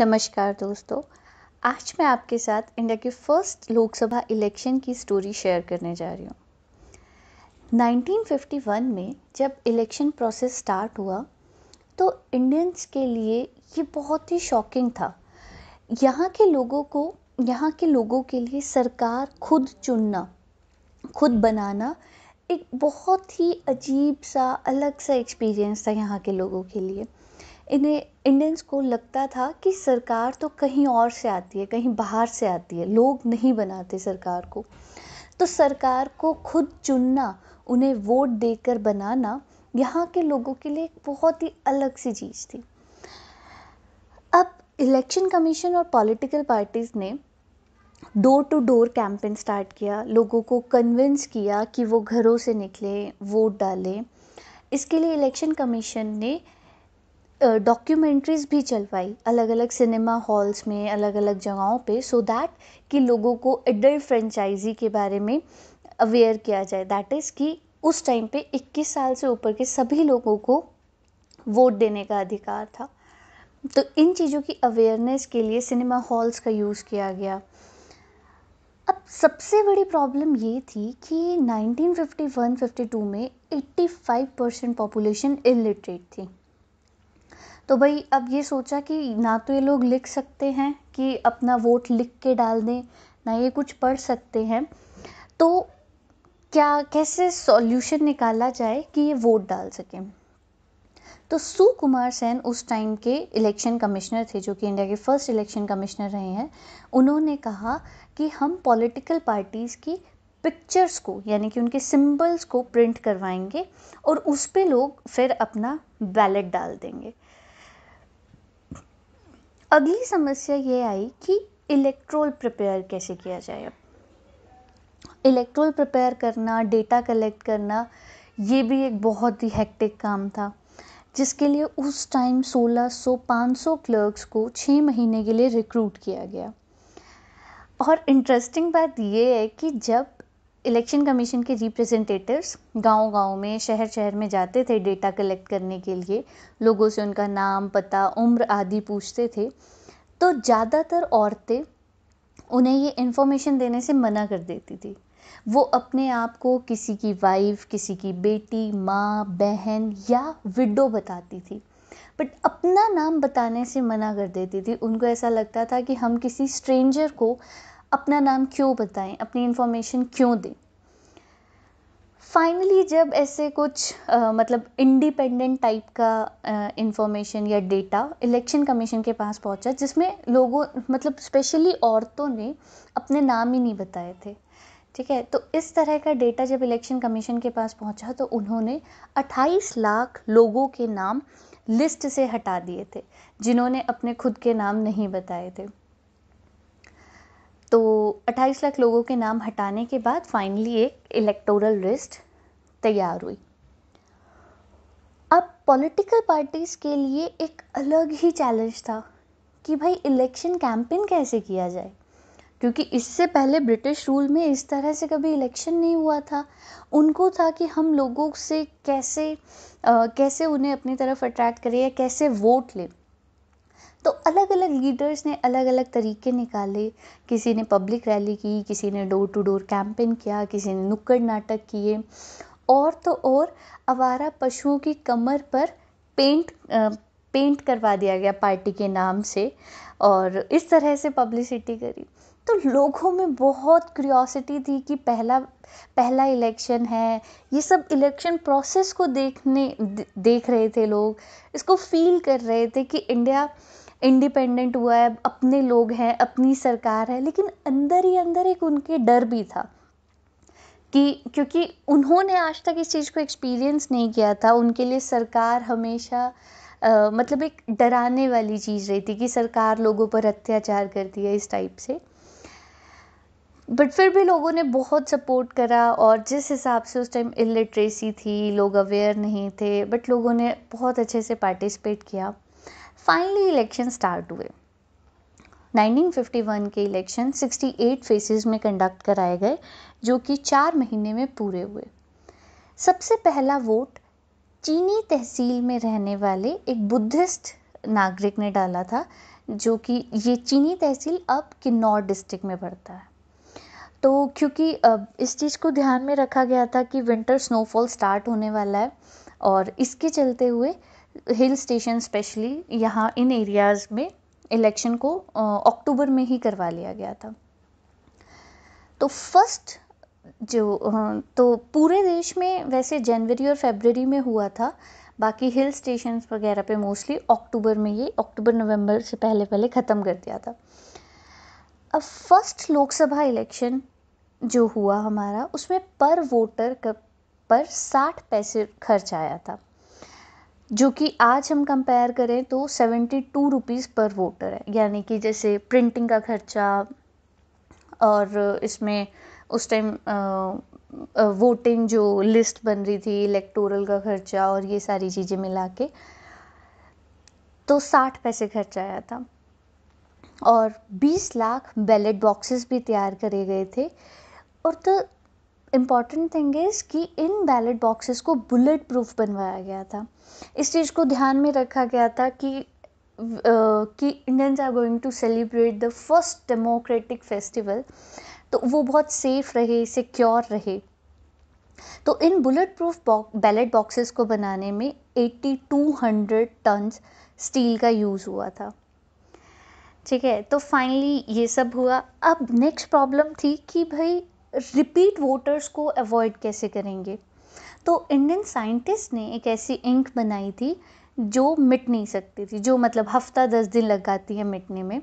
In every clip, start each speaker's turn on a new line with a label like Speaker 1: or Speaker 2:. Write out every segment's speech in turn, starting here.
Speaker 1: नमस्कार दोस्तों आज मैं आपके साथ इंडिया के फर्स्ट लोकसभा इलेक्शन की स्टोरी शेयर करने जा रही हूँ 1951 में जब इलेक्शन प्रोसेस स्टार्ट हुआ तो इंडियंस के लिए ये बहुत ही शॉकिंग था यहाँ के लोगों को यहाँ के लोगों के लिए सरकार खुद चुनना खुद बनाना एक बहुत ही अजीब सा अलग सा एक्सपीरियंस था यहाँ के लोगों के लिए इन्हें इंडियंस को लगता था कि सरकार तो कहीं और से आती है कहीं बाहर से आती है लोग नहीं बनाते सरकार को तो सरकार को खुद चुनना उन्हें वोट देकर बनाना यहाँ के लोगों के लिए एक बहुत ही अलग सी चीज़ थी अब इलेक्शन कमीशन और पॉलिटिकल पार्टीज़ ने door to door campaign start किया लोगों को कन्विंस किया कि वो घरों से निकलें वोट डालें इसके लिए इलेक्शन कमीशन ने डॉक्यूमेंट्रीज़ भी चलवाई अलग अलग सिनेमा हॉल्स में अलग अलग जगहों पे सो दैट कि लोगों को एडल्ट फ्रेंचाइजी के बारे में अवेयर किया जाए दैट इज़ कि उस टाइम पे इक्कीस साल से ऊपर के सभी लोगों को वोट देने का अधिकार था तो इन चीज़ों की अवेयरनेस के लिए सिनेमा हॉल्स का यूज़ किया गया अब सबसे बड़ी प्रॉब्लम ये थी कि 1951-52 में 85 परसेंट पॉपुलेशन इलिटरेट थी तो भाई अब ये सोचा कि ना तो ये लोग लिख सकते हैं कि अपना वोट लिख के डाल दें ना ये कुछ पढ़ सकते हैं तो क्या कैसे सॉल्यूशन निकाला जाए कि ये वोट डाल सकें तो सू कुमार सेन उस टाइम के इलेक्शन कमिश्नर थे जो कि इंडिया के फर्स्ट इलेक्शन कमिश्नर रहे हैं उन्होंने कहा कि हम पॉलिटिकल पार्टीज़ की पिक्चर्स को यानी कि उनके सिंबल्स को प्रिंट करवाएंगे और उस पर लोग फिर अपना बैलेट डाल देंगे अगली समस्या ये आई कि इलेक्ट्रोल प्रिपेयर कैसे किया जाए अब इलेक्ट्रोल प्रिपेयर करना डेटा कलेक्ट करना ये भी एक बहुत ही हेक्टिक काम था जिसके लिए उस टाइम 1600-500 क्लर्क्स को छः महीने के लिए रिक्रूट किया गया और इंटरेस्टिंग बात ये है कि जब इलेक्शन कमीशन के रिप्रेजेंटेटिव्स गांव-गांव में शहर-शहर में जाते थे डेटा कलेक्ट करने के लिए लोगों से उनका नाम पता उम्र आदि पूछते थे तो ज़्यादातर औरतें उन्हें ये इन्फॉर्मेशन देने से मना कर देती थी वो अपने आप को किसी की वाइफ किसी की बेटी माँ बहन या विडो बताती थी बट अपना नाम बताने से मना कर देती थी उनको ऐसा लगता था कि हम किसी स्ट्रेंजर को अपना नाम क्यों बताएं अपनी इन्फॉर्मेशन क्यों दें फाइनली जब ऐसे कुछ आ, मतलब इंडिपेंडेंट टाइप का इंफॉर्मेशन या डेटा इलेक्शन कमीशन के पास पहुंचा जिसमें लोगों मतलब स्पेशली औरतों ने अपने नाम ही नहीं बताए थे ठीक है तो इस तरह का डेटा जब इलेक्शन कमीशन के पास पहुंचा तो उन्होंने 28 लाख लोगों के नाम लिस्ट से हटा दिए थे जिन्होंने अपने खुद के नाम नहीं बताए थे अट्ठाईस लाख लोगों के नाम हटाने के बाद फाइनली एक इलेक्टोरल लिस्ट तैयार हुई अब पॉलिटिकल पार्टीज़ के लिए एक अलग ही चैलेंज था कि भाई इलेक्शन कैंपेन कैसे किया जाए क्योंकि इससे पहले ब्रिटिश रूल में इस तरह से कभी इलेक्शन नहीं हुआ था उनको था कि हम लोगों से कैसे आ, कैसे उन्हें अपनी तरफ अट्रैक्ट करें या कैसे वोट लें तो अलग अलग लीडर्स ने अलग अलग तरीके निकाले किसी ने पब्लिक रैली की किसी ने डोर टू डोर कैंपेन किया किसी ने नुक्कड़ नाटक किए और तो और आवारा पशुओं की कमर पर पेंट पेंट करवा दिया गया पार्टी के नाम से और इस तरह से पब्लिसिटी करी तो लोगों में बहुत क्यूरियोसिटी थी कि पहला पहला इलेक्शन है ये सब इलेक्शन प्रोसेस को देखने देख रहे थे लोग इसको फील कर रहे थे कि इंडिया इंडिपेंडेंट हुआ है अपने लोग हैं अपनी सरकार है लेकिन अंदर ही अंदर एक उनके डर भी था कि क्योंकि उन्होंने आज तक इस चीज़ को एक्सपीरियंस नहीं किया था उनके लिए सरकार हमेशा आ, मतलब एक डराने वाली चीज़ रही थी कि सरकार लोगों पर अत्याचार करती है इस टाइप से बट फिर भी लोगों ने बहुत सपोर्ट करा और जिस हिसाब से उस टाइम इलिटरेसी थी लोग अवेयर नहीं थे बट लोगों ने बहुत अच्छे से पार्टिसिपेट किया फाइनली इलेक्शन स्टार्ट हुए 1951 के इलेक्शन 68 फेसेस में कंडक्ट कराए गए जो कि चार महीने में पूरे हुए सबसे पहला वोट चीनी तहसील में रहने वाले एक बुद्धिस्ट नागरिक ने डाला था जो कि ये चीनी तहसील अब किन्नौर डिस्ट्रिक्ट में पड़ता है तो क्योंकि इस चीज़ को ध्यान में रखा गया था कि विंटर स्नोफॉल स्टार्ट होने वाला है और इसके चलते हुए हिल स्टेशन स्पेशली यहाँ इन एरियाज़ में इलेक्शन को अक्टूबर में ही करवा लिया गया था तो फर्स्ट जो तो पूरे देश में वैसे जनवरी और फेबररी में हुआ था बाकी हिल स्टेशन वगैरह पे मोस्टली अक्टूबर में ये अक्टूबर नवंबर से पहले पहले ख़त्म कर दिया था अब फर्स्ट लोकसभा इलेक्शन जो हुआ हमारा उसमें पर वोटर का पर साठ पैसे खर्च आया था जो कि आज हम कंपेयर करें तो seventy two rupees per voter है यानी कि जैसे प्रिंटिंग का खर्चा और इसमें उस टाइम वोटिंग जो लिस्ट बन रही थी इलेक्टोरल का खर्चा और ये सारी चीज़ें मिला के तो साठ पैसे खर्च आया था और बीस लाख बैलेट बॉक्सेस भी तैयार करे गए थे और तो इम्पॉर्टेंट थिंग इज़ कि इन बैलेट बॉक्सेस को बुलेट प्रूफ बनवाया गया था इस चीज़ को ध्यान में रखा गया था कि कि Indians are going to celebrate the first democratic festival तो वो बहुत सेफ रहे सिक्योर रहे तो इन बुलेट प्रूफ बैलेट बॉक्सेस को बनाने में 8200 टन्स स्टील का यूज़ हुआ था ठीक है तो फाइनली ये सब हुआ अब नेक्स्ट प्रॉब्लम थी कि भाई रिपीट वोटर्स को अवॉइड कैसे करेंगे तो इंडियन साइंटिस्ट ने एक ऐसी इंक बनाई थी जो मिट नहीं सकती थी जो मतलब हफ्ता दस दिन लग जाती है मिटने में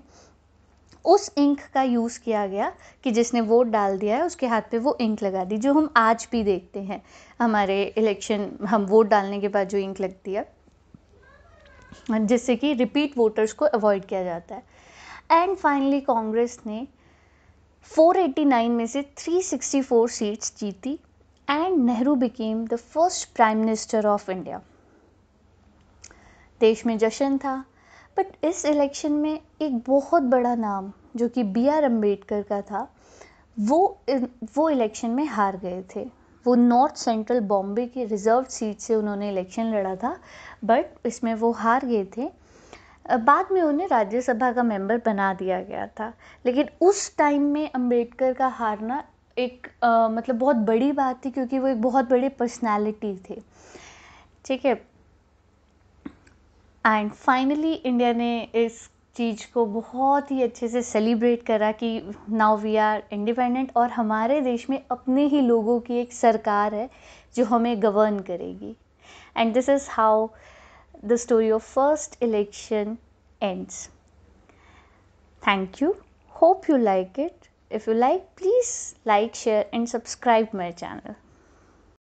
Speaker 1: उस इंक का यूज़ किया गया कि जिसने वोट डाल दिया है उसके हाथ पे वो इंक लगा दी जो हम आज भी देखते हैं हमारे इलेक्शन हम वोट डालने के बाद जो इंक लगती है जिससे कि रिपीट वोटर्स को अवॉइड किया जाता है एंड फाइनली कांग्रेस ने 489 में से 364 सीट्स जीती and Nehru became the first prime minister of India देश में जश्न था बट इस इलेक्शन में एक बहुत बड़ा नाम जो कि बी आर अम्बेडकर का था वो वो इलेक्शन में हार गए थे वो नॉर्थ सेंट्रल बॉम्बे की रिजर्व सीट से उन्होंने इलेक्शन लड़ा था बट इसमें वो हार गए थे बाद में उन्हें राज्यसभा का मेंबर बना दिया गया था लेकिन उस टाइम में अम्बेडकर का हारना एक मतलब बहुत बड़ी बात थी क्योंकि वो एक बहुत बड़े पर्सनालिटी थे ठीक है एंड फाइनली इंडिया ने इस चीज़ को बहुत ही अच्छे से सेलिब्रेट करा कि नाउ वी आर इंडिपेंडेंट और हमारे देश में अपने ही लोगों की एक सरकार है जो हमें गवर्न करेगी and this is how the story of first election ends. Thank you. Hope you like it. If you like, please like, share and subscribe my channel.